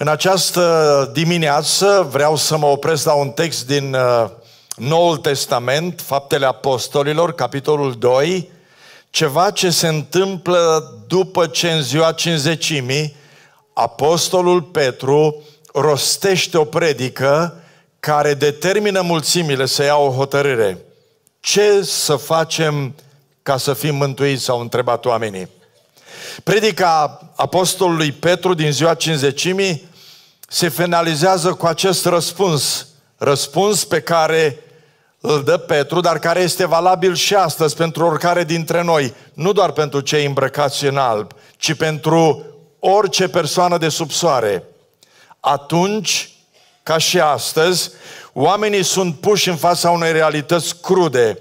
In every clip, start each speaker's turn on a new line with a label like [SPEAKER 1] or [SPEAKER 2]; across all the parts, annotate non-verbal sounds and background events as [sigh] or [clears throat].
[SPEAKER 1] În această dimineață vreau să mă opresc la un text din uh, Noul Testament, Faptele Apostolilor, capitolul 2, ceva ce se întâmplă după ce în ziua cinzecimii Apostolul Petru rostește o predică care determină mulțimile să ia o hotărâre. Ce să facem ca să fim mântuiți, s-au întrebat oamenii. Predica apostolului Petru din ziua cinzecimii se finalizează cu acest răspuns. Răspuns pe care îl dă Petru, dar care este valabil și astăzi pentru oricare dintre noi, nu doar pentru cei îmbrăcați în alb, ci pentru orice persoană de sub soare. Atunci, ca și astăzi, oamenii sunt puși în fața unei realități crude,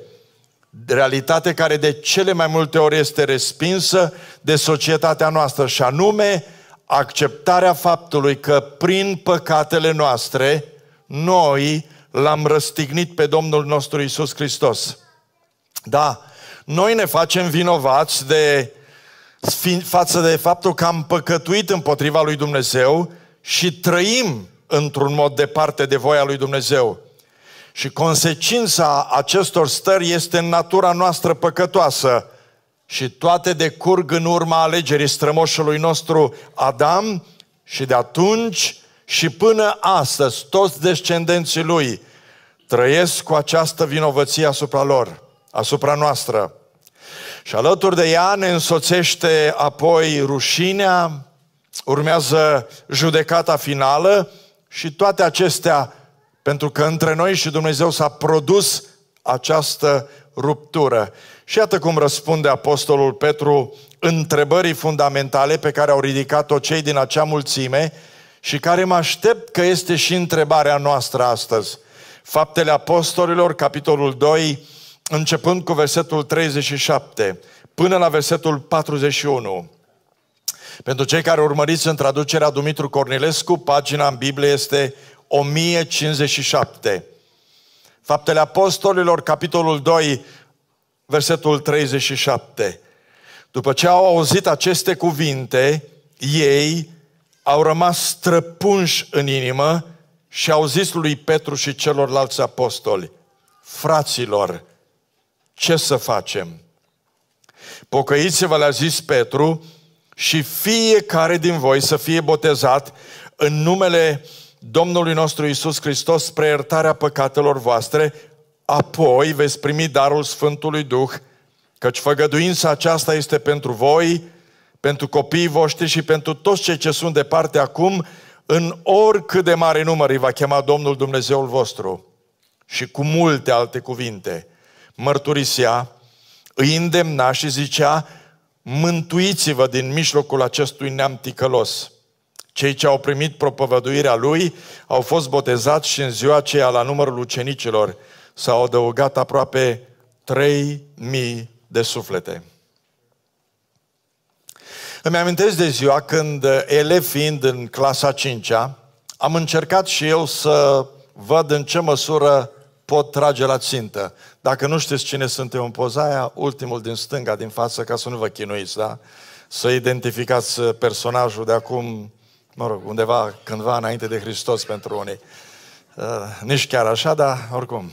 [SPEAKER 1] realitate care de cele mai multe ori este respinsă de societatea noastră, și anume acceptarea faptului că prin păcatele noastre noi l-am răstignit pe Domnul nostru Isus Hristos. Da, noi ne facem vinovați de, față de faptul că am păcătuit împotriva lui Dumnezeu și trăim într-un mod departe de voia lui Dumnezeu. Și consecința acestor stări este în natura noastră păcătoasă, și toate decurg în urma alegerii strămoșului nostru Adam și de atunci și până astăzi toți descendenții lui trăiesc cu această vinovăție asupra lor, asupra noastră. Și alături de ea ne însoțește apoi rușinea, urmează judecata finală și toate acestea pentru că între noi și Dumnezeu s-a produs această ruptură. Și iată cum răspunde Apostolul Petru întrebării fundamentale pe care au ridicat-o cei din acea mulțime și care mă aștept că este și întrebarea noastră astăzi. Faptele Apostolilor, capitolul 2, începând cu versetul 37 până la versetul 41. Pentru cei care urmăriți în traducerea Dumitru Cornilescu, pagina în Biblie este 1057. Faptele Apostolilor, capitolul 2, versetul 37. După ce au auzit aceste cuvinte, ei au rămas străpunși în inimă și au zis lui Petru și celorlalți apostoli, fraților, ce să facem? Pocăiți-vă, le-a zis Petru, și fiecare din voi să fie botezat în numele Domnului nostru Isus Hristos spre iertarea păcatelor voastre, apoi veți primi darul Sfântului Duh, căci făgăduința aceasta este pentru voi, pentru copiii voștri și pentru toți cei ce sunt departe acum, în oricât de mare număr îi va chema Domnul Dumnezeul vostru. Și cu multe alte cuvinte, mărturisea, îi îndemna și zicea, mântuiți-vă din mijlocul acestui neam ticălos. Cei ce au primit propovăduirea lui au fost botezați și în ziua aceea la numărul ucenicilor s-au adăugat aproape 3.000 de suflete. Îmi amintesc de ziua când, eh, ele fiind în clasa 5-a, am încercat și eu să văd în ce măsură pot trage la țintă. Dacă nu știți cine sunt eu în poza aia, ultimul din stânga, din față, ca să nu vă chinuiți, da? Să identificați eh, personajul de acum, mă rog, undeva, cândva înainte de Hristos pentru unii. Uh, nici chiar așa, dar oricum.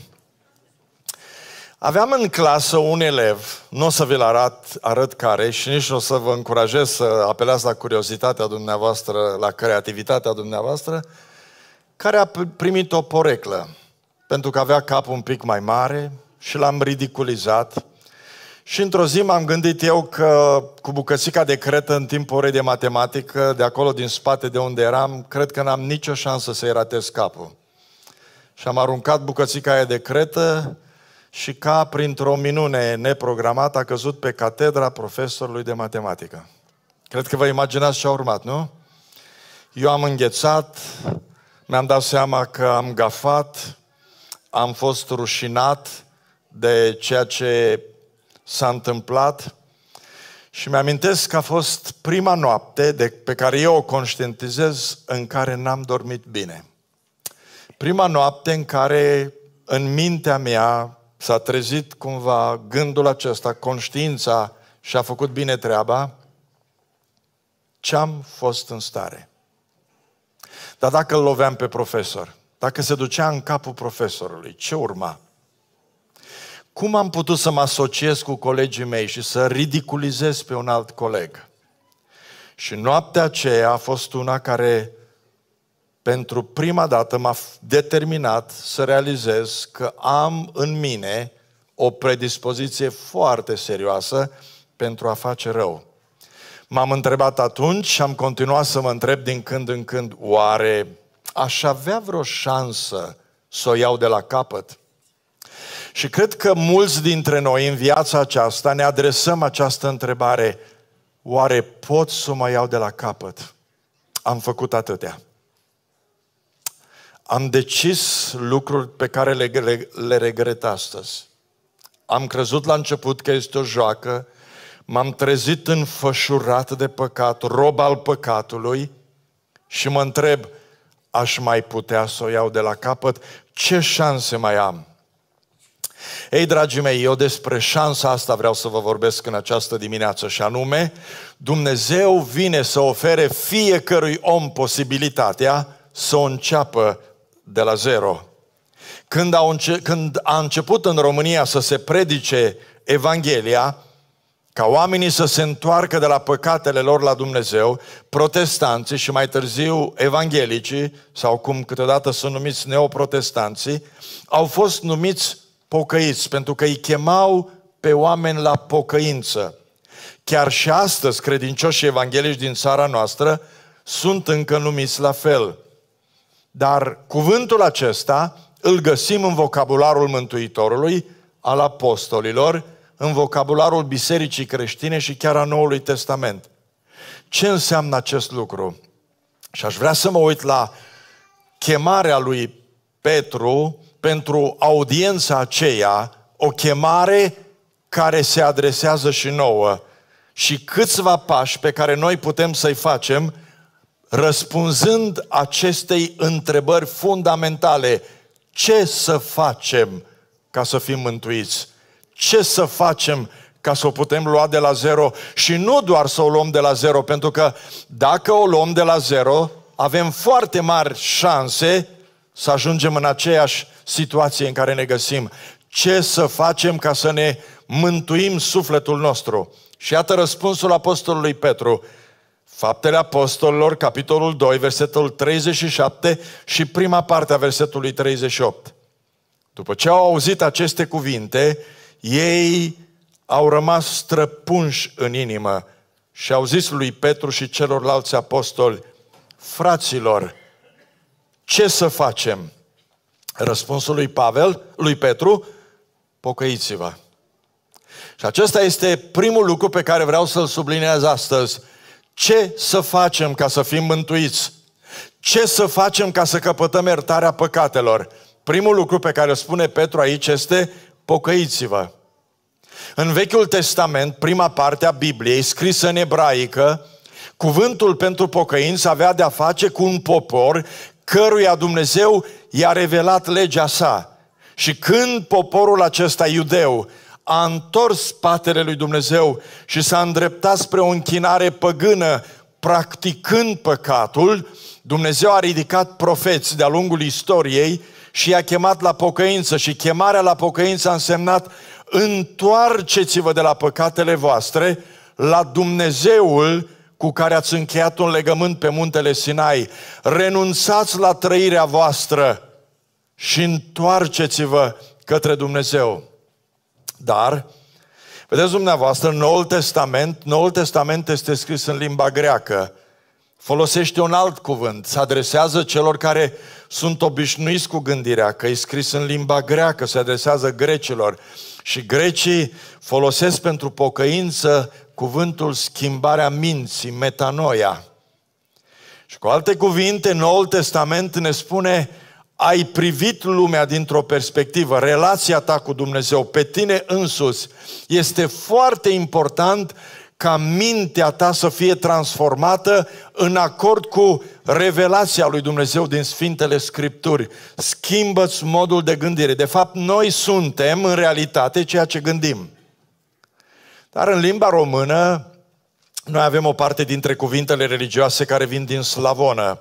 [SPEAKER 1] Aveam în clasă un elev, nu o să vi-l arăt, arăt care și nici nu o să vă încurajez să apelați la curiozitatea dumneavoastră, la creativitatea dumneavoastră, care a primit o poreclă, pentru că avea capul un pic mai mare și l-am ridiculizat. Și într-o zi m-am gândit eu că cu bucățica de cretă în timpul orei de matematică, de acolo din spate de unde eram, cred că n-am nicio șansă să-i ratez capul. Și am aruncat bucățica aia de cretă și ca printr-o minune neprogramată a căzut pe catedra profesorului de matematică. Cred că vă imaginați ce a urmat, nu? Eu am înghețat, mi-am dat seama că am gafat, am fost rușinat de ceea ce s-a întâmplat și mi-amintesc că a fost prima noapte de, pe care eu o conștientizez în care n-am dormit bine. Prima noapte în care în mintea mea s-a trezit cumva gândul acesta, conștiința și a făcut bine treaba, ce-am fost în stare. Dar dacă îl loveam pe profesor, dacă se ducea în capul profesorului, ce urma? Cum am putut să mă asociez cu colegii mei și să ridiculizez pe un alt coleg? Și noaptea aceea a fost una care pentru prima dată m-a determinat să realizez că am în mine o predispoziție foarte serioasă pentru a face rău. M-am întrebat atunci și am continuat să mă întreb din când în când, oare aș avea vreo șansă să o iau de la capăt? Și cred că mulți dintre noi în viața aceasta ne adresăm această întrebare, oare pot să mă iau de la capăt? Am făcut atâtea. Am decis lucruri pe care le, le, le regret astăzi. Am crezut la început că este o joacă, m-am trezit înfășurat de păcat, rob al păcatului și mă întreb, aș mai putea să o iau de la capăt? Ce șanse mai am? Ei, dragii mei, eu despre șansa asta vreau să vă vorbesc în această dimineață și anume, Dumnezeu vine să ofere fiecărui om posibilitatea să o înceapă de la zero. Când, a, înce- când a început în România să se predice Evanghelia, ca oamenii să se întoarcă de la păcatele lor la Dumnezeu, protestanții și mai târziu evanghelicii, sau cum câteodată sunt numiți neoprotestanții, au fost numiți pocăiți, pentru că îi chemau pe oameni la pocăință. Chiar și astăzi, credincioșii evanghelici din țara noastră sunt încă numiți la fel. Dar cuvântul acesta îl găsim în vocabularul Mântuitorului, al apostolilor, în vocabularul bisericii creștine și chiar a Noului Testament. Ce înseamnă acest lucru? Și aș vrea să mă uit la chemarea lui Petru pentru audiența aceea, o chemare care se adresează și nouă și câțiva pași pe care noi putem să-i facem răspunzând acestei întrebări fundamentale, ce să facem ca să fim mântuiți? Ce să facem ca să o putem lua de la zero și nu doar să o luăm de la zero, pentru că dacă o luăm de la zero, avem foarte mari șanse să ajungem în aceeași situație în care ne găsim. Ce să facem ca să ne mântuim sufletul nostru? Și iată răspunsul apostolului Petru Faptele Apostolilor, capitolul 2, versetul 37 și prima parte a versetului 38. După ce au auzit aceste cuvinte, ei au rămas străpunși în inimă și au zis lui Petru și celorlalți apostoli, fraților, ce să facem? Răspunsul lui Pavel, lui Petru, pocăiți-vă. Și acesta este primul lucru pe care vreau să-l subliniez astăzi – ce să facem ca să fim mântuiți? Ce să facem ca să căpătăm iertarea păcatelor? Primul lucru pe care îl spune Petru aici este pocăiți-vă. În Vechiul Testament, prima parte a Bibliei, scrisă în ebraică, cuvântul pentru pocăință avea de-a face cu un popor căruia Dumnezeu i-a revelat legea sa. Și când poporul acesta iudeu a întors spatele lui Dumnezeu și s-a îndreptat spre o închinare păgână, practicând păcatul, Dumnezeu a ridicat profeți de-a lungul istoriei și i-a chemat la pocăință și chemarea la pocăință a însemnat întoarceți-vă de la păcatele voastre la Dumnezeul cu care ați încheiat un legământ pe muntele Sinai. Renunțați la trăirea voastră și întoarceți-vă către Dumnezeu. Dar, vedeți dumneavoastră, Noul Testament, Noul Testament este scris în limba greacă, folosește un alt cuvânt, se adresează celor care sunt obișnuiți cu gândirea, că e scris în limba greacă, se adresează grecilor. Și grecii folosesc pentru pocăință cuvântul schimbarea minții, metanoia. Și cu alte cuvinte, Noul Testament ne spune ai privit lumea dintr-o perspectivă, relația ta cu Dumnezeu, pe tine însuți, este foarte important ca mintea ta să fie transformată în acord cu revelația lui Dumnezeu din Sfintele Scripturi. Schimbă-ți modul de gândire. De fapt, noi suntem în realitate ceea ce gândim. Dar în limba română, noi avem o parte dintre cuvintele religioase care vin din slavonă.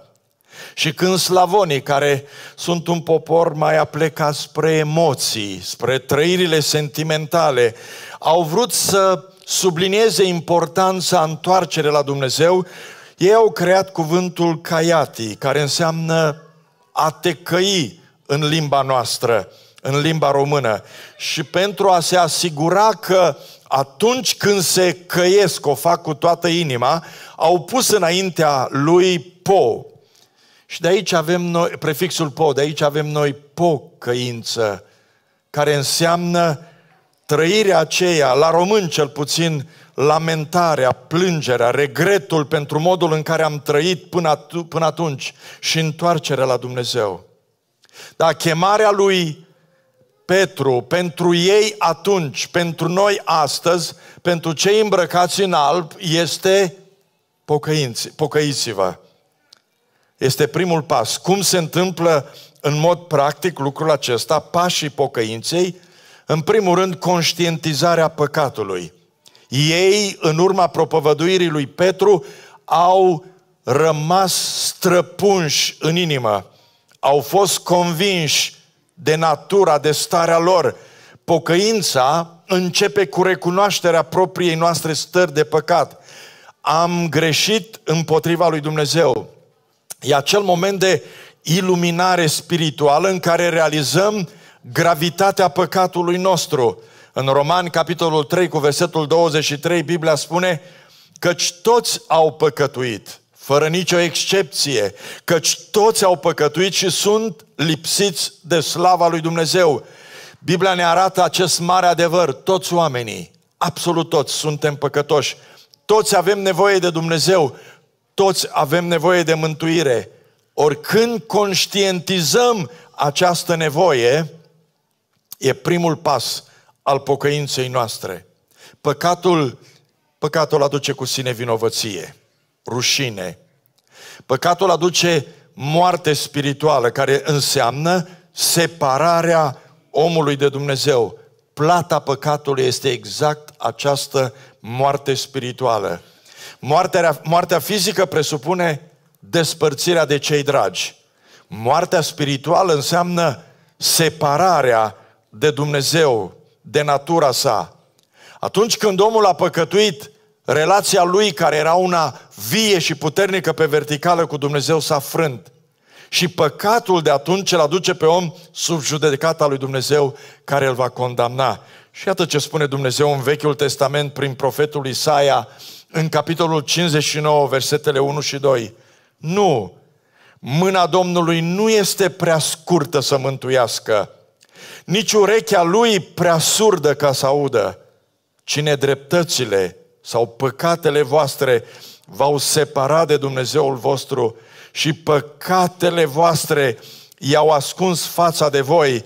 [SPEAKER 1] Și când slavonii, care sunt un popor mai aplecat spre emoții, spre trăirile sentimentale, au vrut să sublinieze importanța întoarcerii la Dumnezeu, ei au creat cuvântul caiati, care înseamnă a te căi în limba noastră, în limba română. Și pentru a se asigura că atunci când se căiesc, o fac cu toată inima, au pus înaintea lui po, și de aici avem noi, prefixul po, de aici avem noi pocăință, care înseamnă trăirea aceea, la român cel puțin, lamentarea, plângerea, regretul pentru modul în care am trăit până, at- până atunci și întoarcerea la Dumnezeu. Dar chemarea lui Petru, pentru ei atunci, pentru noi astăzi, pentru cei îmbrăcați în alb, este pocăinți, pocăiți-vă. Este primul pas. Cum se întâmplă în mod practic lucrul acesta, pașii pocăinței? În primul rând, conștientizarea păcatului. Ei, în urma propovăduirii lui Petru, au rămas străpunși în inimă. Au fost convinși de natura, de starea lor. Pocăința începe cu recunoașterea propriei noastre stări de păcat. Am greșit împotriva lui Dumnezeu. E acel moment de iluminare spirituală în care realizăm gravitatea păcatului nostru. În Roman, capitolul 3, cu versetul 23, Biblia spune căci toți au păcătuit, fără nicio excepție, căci toți au păcătuit și sunt lipsiți de slava lui Dumnezeu. Biblia ne arată acest mare adevăr. Toți oamenii, absolut toți, suntem păcătoși. Toți avem nevoie de Dumnezeu. Toți avem nevoie de mântuire. Oricând conștientizăm această nevoie, e primul pas al pocăinței noastre. Păcatul, păcatul aduce cu sine vinovăție, rușine. Păcatul aduce moarte spirituală, care înseamnă separarea omului de Dumnezeu. Plata păcatului este exact această moarte spirituală. Moartea, moartea fizică presupune despărțirea de cei dragi. Moartea spirituală înseamnă separarea de Dumnezeu, de natura sa. Atunci când omul a păcătuit, relația lui, care era una vie și puternică pe verticală cu Dumnezeu, s-a frânt. Și păcatul de atunci îl aduce pe om sub judecata lui Dumnezeu care îl va condamna. Și iată ce spune Dumnezeu în Vechiul Testament prin profetul Isaia în capitolul 59, versetele 1 și 2. Nu, mâna Domnului nu este prea scurtă să mântuiască, nici urechea lui prea surdă ca să audă, ci nedreptățile sau păcatele voastre v-au separat de Dumnezeul vostru și păcatele voastre i-au ascuns fața de voi,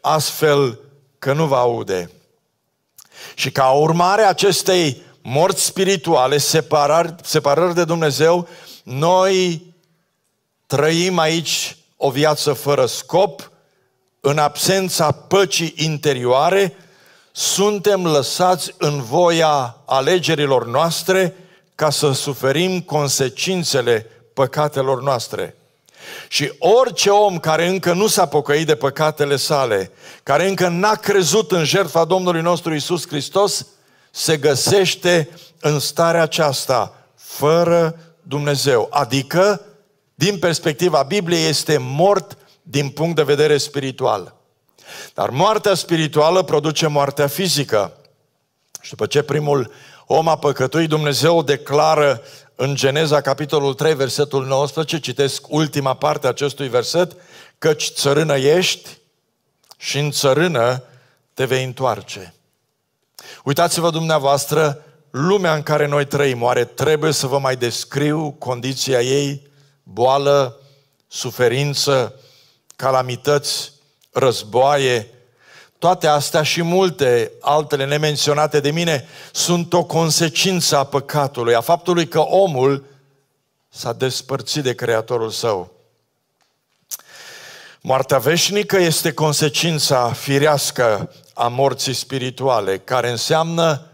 [SPEAKER 1] astfel că nu vă aude. Și ca urmare acestei morți spirituale, separări, separări de Dumnezeu, noi trăim aici o viață fără scop, în absența păcii interioare, suntem lăsați în voia alegerilor noastre ca să suferim consecințele păcatelor noastre. Și orice om care încă nu s-a pocăit de păcatele sale, care încă n-a crezut în jertfa Domnului nostru Isus Hristos, se găsește în starea aceasta fără Dumnezeu. Adică, din perspectiva Bibliei, este mort din punct de vedere spiritual. Dar moartea spirituală produce moartea fizică. Și după ce primul om a păcătuit, Dumnezeu declară în Geneza, capitolul 3, versetul 19, citesc ultima parte a acestui verset, căci țărână ești și în țărână te vei întoarce. Uitați-vă dumneavoastră, lumea în care noi trăim, oare trebuie să vă mai descriu condiția ei, boală, suferință, calamități, războaie, toate astea și multe altele nemenționate de mine sunt o consecință a păcatului, a faptului că omul s-a despărțit de Creatorul său. Moartea veșnică este consecința firească a morții spirituale, care înseamnă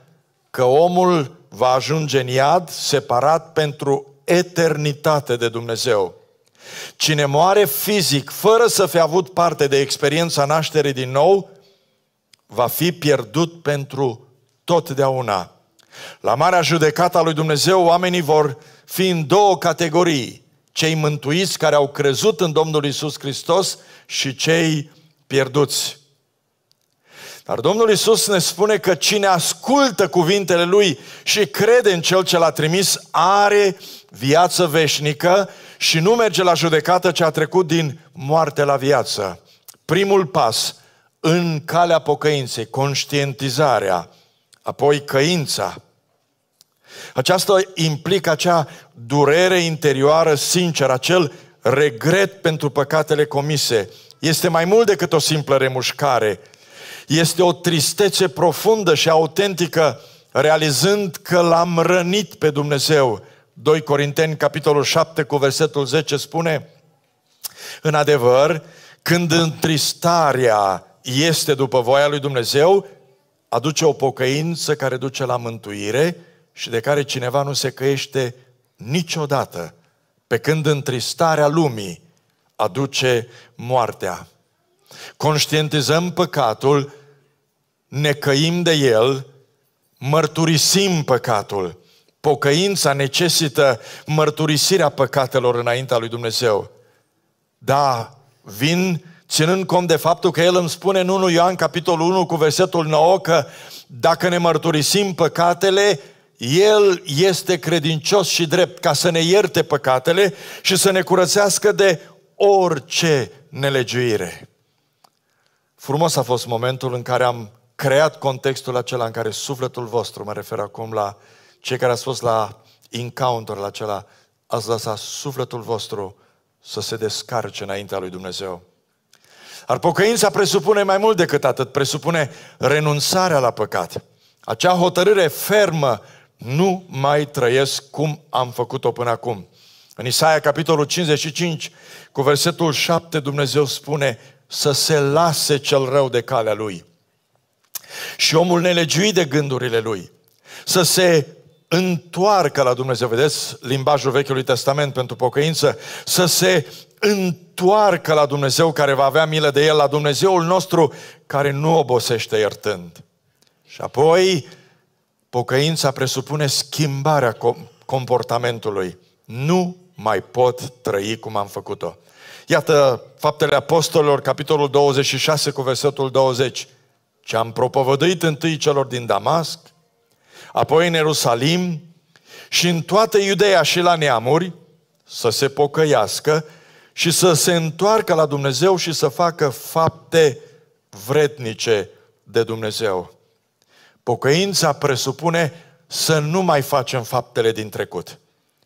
[SPEAKER 1] că omul va ajunge în iad separat pentru eternitate de Dumnezeu. Cine moare fizic fără să fi avut parte de experiența nașterii din nou, va fi pierdut pentru totdeauna. La marea judecată a lui Dumnezeu, oamenii vor fi în două categorii. Cei mântuiți care au crezut în Domnul Isus Hristos și cei pierduți. Dar Domnul Isus ne spune că cine ascultă cuvintele Lui și crede în Cel ce l-a trimis, are viață veșnică și nu merge la judecată ce a trecut din moarte la viață. Primul pas în calea pocăinței, conștientizarea, apoi căința. Aceasta implică acea durere interioară sinceră, acel regret pentru păcatele comise. Este mai mult decât o simplă remușcare – este o tristețe profundă și autentică, realizând că l-am rănit pe Dumnezeu. 2 Corinteni, capitolul 7, cu versetul 10 spune, în adevăr, când întristarea este după voia lui Dumnezeu, aduce o pocăință care duce la mântuire și de care cineva nu se căiește niciodată, pe când întristarea lumii aduce moartea. Conștientizăm păcatul ne căim de el, mărturisim păcatul. Pocăința necesită mărturisirea păcatelor înaintea lui Dumnezeu. Da, vin ținând cont de faptul că el îmi spune în 1 Ioan capitolul 1 cu versetul 9 că dacă ne mărturisim păcatele, el este credincios și drept ca să ne ierte păcatele și să ne curățească de orice nelegiuire. Frumos a fost momentul în care am creat contextul acela în care sufletul vostru, mă refer acum la cei care ați fost la encounter, la acela, ați lăsat sufletul vostru să se descarce înaintea lui Dumnezeu. Ar pocăința presupune mai mult decât atât, presupune renunțarea la păcat. Acea hotărâre fermă, nu mai trăiesc cum am făcut-o până acum. În Isaia, capitolul 55, cu versetul 7, Dumnezeu spune să se lase cel rău de calea lui și omul nelegiuit de gândurile lui să se întoarcă la Dumnezeu. Vedeți limbajul Vechiului Testament pentru pocăință? Să se întoarcă la Dumnezeu care va avea milă de el, la Dumnezeul nostru care nu obosește iertând. Și apoi, pocăința presupune schimbarea comportamentului. Nu mai pot trăi cum am făcut-o. Iată faptele apostolilor, capitolul 26 cu versetul 20. Și am propovăduit întâi celor din Damasc, apoi în Ierusalim și în toată Iudeea și la neamuri, să se pocăiască și să se întoarcă la Dumnezeu și să facă fapte vretnice de Dumnezeu. Pocăința presupune să nu mai facem faptele din trecut,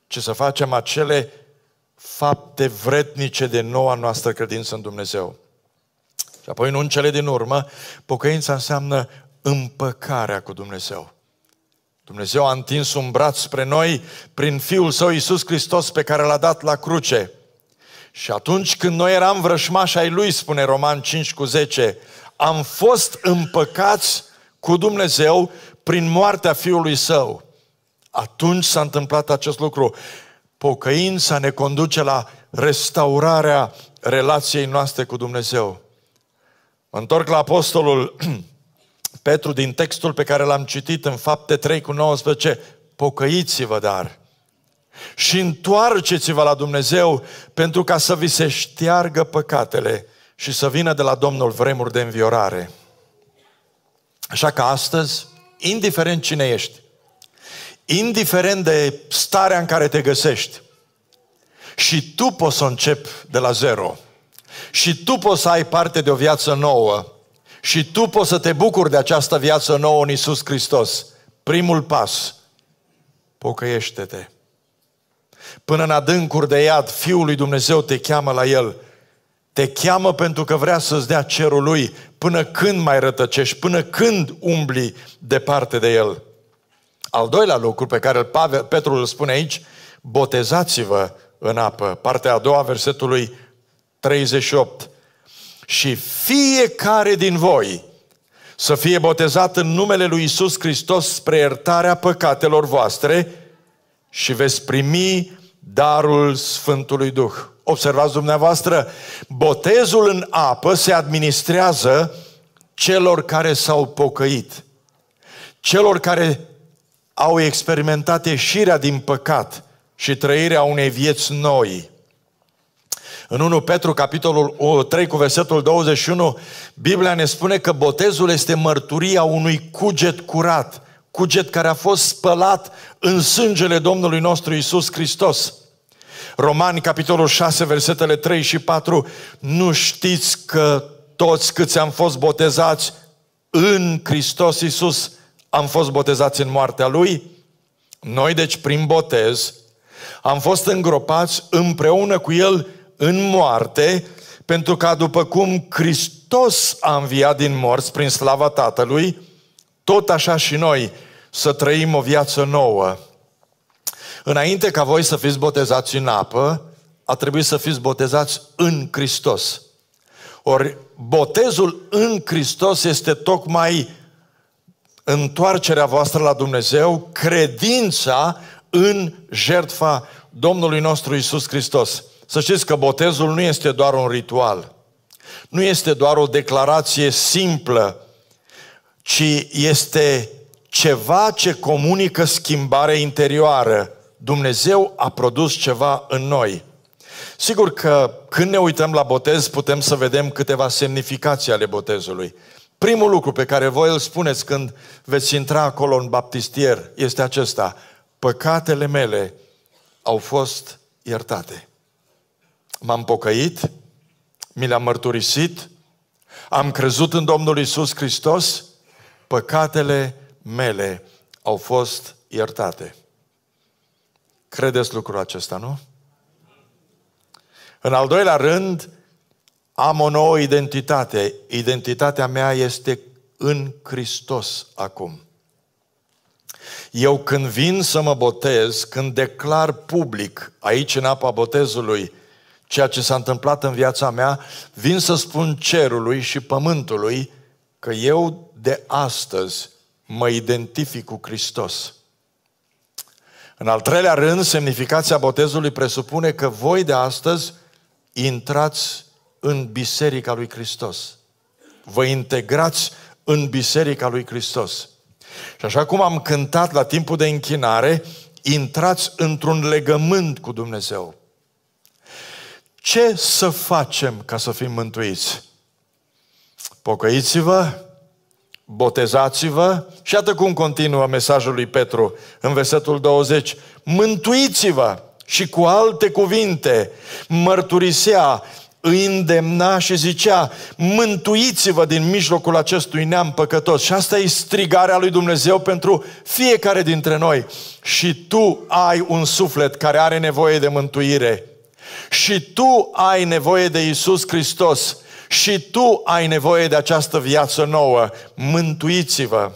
[SPEAKER 1] ci să facem acele fapte vretnice de noua noastră credință în Dumnezeu. Și apoi, nu în cele din urmă, pocăința înseamnă împăcarea cu Dumnezeu. Dumnezeu a întins un braț spre noi prin Fiul Său Iisus Hristos pe care l-a dat la cruce. Și atunci când noi eram vrășmași ai Lui, spune Roman 5 cu 10, am fost împăcați cu Dumnezeu prin moartea Fiului Său. Atunci s-a întâmplat acest lucru. Pocăința ne conduce la restaurarea relației noastre cu Dumnezeu. Mă întorc la apostolul [clears throat] Petru din textul pe care l-am citit în fapte 3 cu 19. Pocăiți-vă dar și întoarceți-vă la Dumnezeu pentru ca să vi se șteargă păcatele și să vină de la Domnul vremuri de înviorare. Așa că astăzi, indiferent cine ești, indiferent de starea în care te găsești, și tu poți să începi de la zero – și tu poți să ai parte de o viață nouă. Și tu poți să te bucuri de această viață nouă în Isus Hristos. Primul pas. Pocăiește-te. Până în adâncuri de iad, Fiul lui Dumnezeu te cheamă la El. Te cheamă pentru că vrea să-ți dea cerul Lui până când mai rătăcești, până când umbli departe de El. Al doilea lucru pe care Petru îl spune aici, botezați-vă în apă. Partea a doua versetului 38. Și fiecare din voi să fie botezat în numele lui Isus Hristos spre iertarea păcatelor voastre și veți primi darul Sfântului Duh. Observați dumneavoastră, botezul în apă se administrează celor care s-au pocăit, celor care au experimentat ieșirea din păcat și trăirea unei vieți noi. În 1 Petru, capitolul 3, cu versetul 21, Biblia ne spune că botezul este mărturia unui cuget curat, cuget care a fost spălat în sângele Domnului nostru Isus Hristos. Romani, capitolul 6, versetele 3 și 4, nu știți că toți câți am fost botezați în Hristos Isus, am fost botezați în moartea Lui? Noi, deci, prin botez, am fost îngropați împreună cu El în moarte, pentru ca după cum Hristos a înviat din morți prin slava Tatălui, tot așa și noi să trăim o viață nouă. Înainte ca voi să fiți botezați în apă, a trebuit să fiți botezați în Hristos. Ori botezul în Hristos este tocmai întoarcerea voastră la Dumnezeu, credința în jertfa Domnului nostru Isus Hristos. Să știți că botezul nu este doar un ritual, nu este doar o declarație simplă, ci este ceva ce comunică schimbare interioară. Dumnezeu a produs ceva în noi. Sigur că când ne uităm la botez putem să vedem câteva semnificații ale botezului. Primul lucru pe care voi îl spuneți când veți intra acolo în baptistier este acesta. Păcatele mele au fost iertate m-am pocăit, mi le-am mărturisit, am crezut în Domnul Isus Hristos, păcatele mele au fost iertate. Credeți lucrul acesta, nu? În al doilea rând, am o nouă identitate. Identitatea mea este în Hristos acum. Eu când vin să mă botez, când declar public aici în apa botezului ceea ce s-a întâmplat în viața mea, vin să spun cerului și pământului că eu de astăzi mă identific cu Hristos. În al treilea rând, semnificația botezului presupune că voi de astăzi intrați în Biserica lui Hristos. Vă integrați în Biserica lui Hristos. Și așa cum am cântat la timpul de închinare, intrați într-un legământ cu Dumnezeu. Ce să facem ca să fim mântuiți? Pocăiți-vă, botezați-vă și iată cum continuă mesajul lui Petru în versetul 20. Mântuiți-vă și cu alte cuvinte mărturisea, îi îndemna și zicea, mântuiți-vă din mijlocul acestui neam păcătos. Și asta e strigarea lui Dumnezeu pentru fiecare dintre noi. Și tu ai un suflet care are nevoie de mântuire și tu ai nevoie de Isus Hristos. Și tu ai nevoie de această viață nouă. Mântuiți-vă.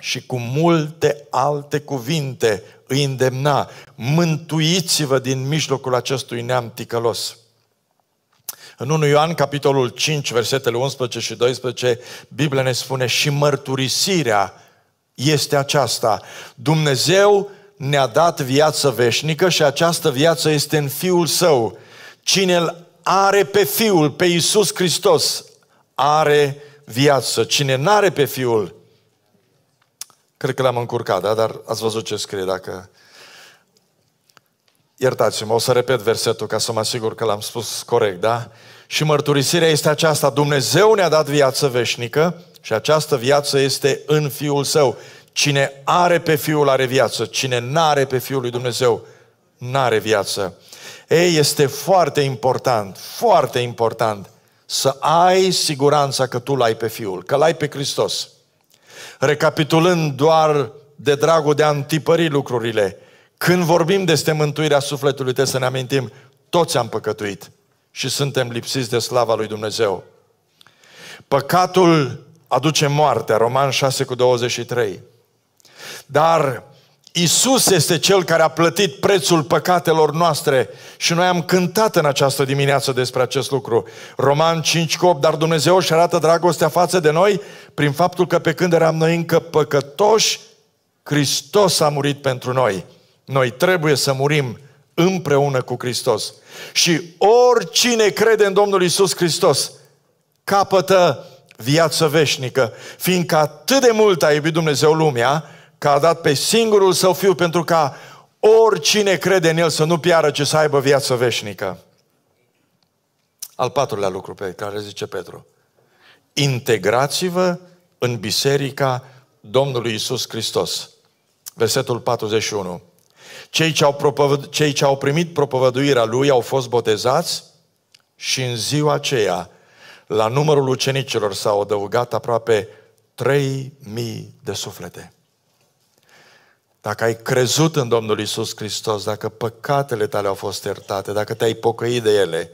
[SPEAKER 1] Și cu multe alte cuvinte îi îndemna. Mântuiți-vă din mijlocul acestui neam ticălos. În 1 Ioan, capitolul 5, versetele 11 și 12, Biblia ne spune și mărturisirea este aceasta. Dumnezeu ne-a dat viață veșnică și această viață este în Fiul Său. Cine îl are pe Fiul, pe Iisus Hristos, are viață. Cine nu are pe Fiul, cred că l-am încurcat, da? dar ați văzut ce scrie dacă... Iertați-mă, o să repet versetul ca să mă asigur că l-am spus corect, da? Și mărturisirea este aceasta, Dumnezeu ne-a dat viață veșnică și această viață este în Fiul Său. Cine are pe Fiul are viață, cine n-are pe Fiul lui Dumnezeu n-are viață. Ei, este foarte important, foarte important să ai siguranța că tu l-ai pe Fiul, că l-ai pe Hristos. Recapitulând doar de dragul de a întipări lucrurile, când vorbim despre mântuirea sufletului, trebuie să ne amintim, toți am păcătuit și suntem lipsiți de slava lui Dumnezeu. Păcatul aduce moartea, Roman 6 cu 23. Dar Isus este Cel care a plătit prețul păcatelor noastre și noi am cântat în această dimineață despre acest lucru. Roman 5 8, dar Dumnezeu își arată dragostea față de noi prin faptul că pe când eram noi încă păcătoși, Hristos a murit pentru noi. Noi trebuie să murim împreună cu Hristos. Și oricine crede în Domnul Isus Hristos capătă viață veșnică, fiindcă atât de mult a iubit Dumnezeu lumea, că a dat pe singurul său fiu pentru ca oricine crede în el să nu piară, ci să aibă viață veșnică. Al patrulea lucru pe care zice Petru. Integrați-vă în biserica Domnului Isus Hristos. Versetul 41. Cei ce, au propovăd- cei ce au primit propovăduirea lui au fost botezați și în ziua aceea la numărul ucenicilor s-au adăugat aproape 3.000 de suflete. Dacă ai crezut în Domnul Isus Hristos, dacă păcatele tale au fost iertate, dacă te-ai pocăit de ele,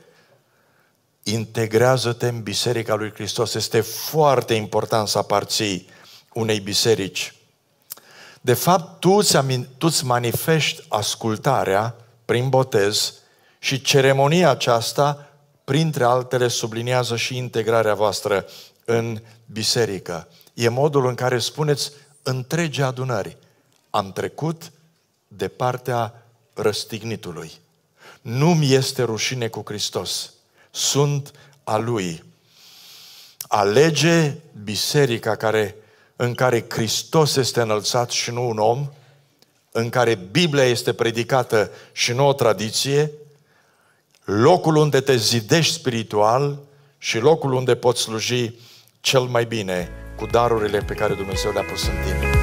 [SPEAKER 1] integrează-te în Biserica lui Hristos. Este foarte important să aparții unei biserici. De fapt, tu îți manifesti ascultarea prin botez și ceremonia aceasta, printre altele, subliniază și integrarea voastră în biserică. E modul în care spuneți întregi adunări. Am trecut de partea răstignitului. Nu-mi este rușine cu Hristos. Sunt a Lui. Alege biserica care, în care Hristos este înălțat și nu un om, în care Biblia este predicată și nu o tradiție, locul unde te zidești spiritual și locul unde poți sluji cel mai bine cu darurile pe care Dumnezeu le-a pus în tine.